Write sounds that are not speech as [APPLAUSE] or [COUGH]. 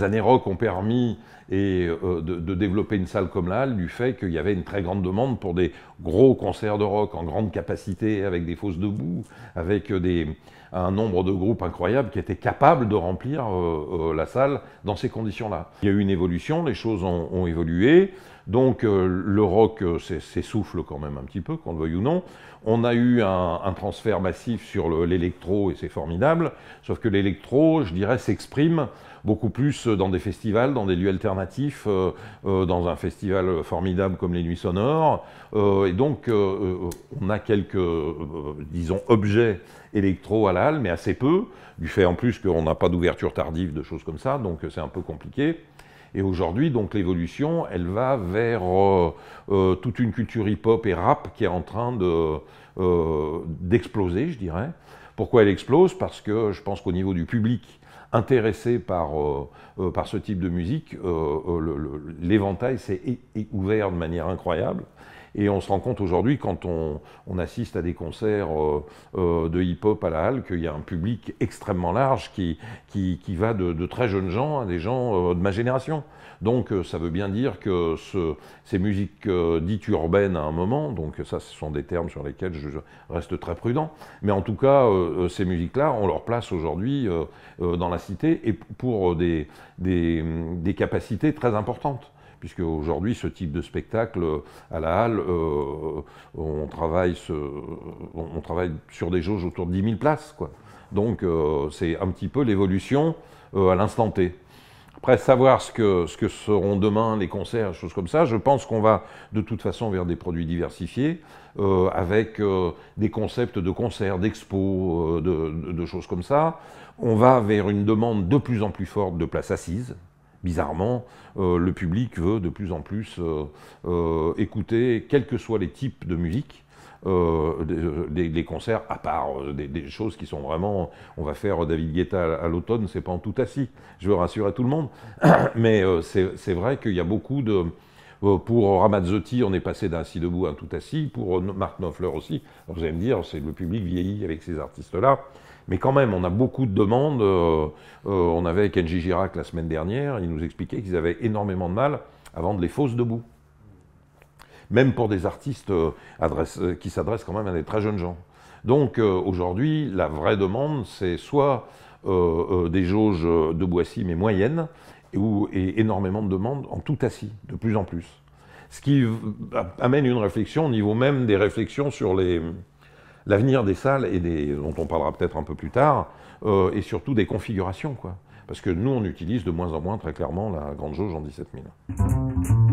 les années rock ont permis et, euh, de, développer une salle comme là, du fait qu'il y avait une très grande demande pour des gros concerts de rock en grande capacité, avec des fausses debout, avec des, un nombre de groupes incroyables qui étaient capables de remplir euh, euh, la salle dans ces conditions-là. Il y a eu une évolution, les choses ont évolué. Donc euh, le rock s'essouffle euh, quand même un petit peu, qu'on le veuille ou non. On a eu un, transfert massif sur l'électro et c'est formidable, sauf que l'électro, je dirais, s'exprime beaucoup plus dans des festivals, dans des lieux alternatifs, euh, dans un festival formidable comme les Nuits Sonores. et donc on a quelques, disons, objets électro à la mais assez peu, du fait en plus qu'on n'a pas d'ouverture tardive, de choses comme ça, donc c'est un peu compliqué. Et aujourd'hui, donc l'évolution, elle va vers euh, euh, toute une culture hip-hop et rap qui est en train euh, d'exploser, je dirais. Pourquoi elle explose Parce que je pense qu'au niveau du public intéressé par, par ce type de musique, l'éventail s'est ouvert de manière incroyable. Et on se rend compte aujourd'hui, quand on, on, assiste à des concerts euh, euh, de hip-hop à la halle, qu'il y a un public extrêmement large qui, qui, qui va de, de, très jeunes gens à des gens euh, de ma génération. Donc ça veut bien dire que ces musiques dites urbaines à un moment, donc ça ce sont des termes sur lesquels je reste très prudent, mais en tout cas ces musiques-là, on leur place aujourd'hui dans la cité et pour des, des, des capacités très importantes puisque aujourd'hui, ce type de spectacle euh, à la Halle, euh, on, travaille sur des jauges autour de 10 000 places. Quoi. Donc euh, c'est un petit peu l'évolution à l'instant T. Après, savoir ce que, ce que seront demain les concerts, choses comme ça, je pense qu'on va de toute façon vers des produits diversifiés, avec des concepts de concerts, d'expos, de, choses comme ça. On va vers une demande de plus en plus forte de places assises, bizarrement, euh, le public veut de plus en plus euh, euh, écouter, quels que soient les types de musique. Des, concerts à part des, choses qui sont vraiment on va faire David Guetta à, l'automne c'est pas en tout assis je veux rassurer tout le monde [COUGHS] mais c'est vrai qu'il y a beaucoup de pour Ramazzotti, on est passé d'un si debout à un tout assis. Pour Mark Knopfler aussi. vous allez me dire, c'est le public vieillit avec ces artistes-là. Mais quand même, on a beaucoup de demandes. Euh, euh, on avait avec Girac la semaine dernière, il nous expliquait qu'ils avaient énormément de mal à vendre les fausses debout. Même pour des artistes euh, qui s'adressent quand même à des très jeunes gens. Donc aujourd'hui, la vraie demande, c'est soit des jauges de assis, mais moyennes, et énormément de demandes en tout assis, de plus en plus. Ce qui amène une réflexion au niveau même des réflexions sur les, l'avenir des salles et des, dont on parlera peut-être un peu plus tard, euh, et surtout des configurations, quoi. Parce que nous, on utilise de moins en moins très clairement la grande jauge en 17 000.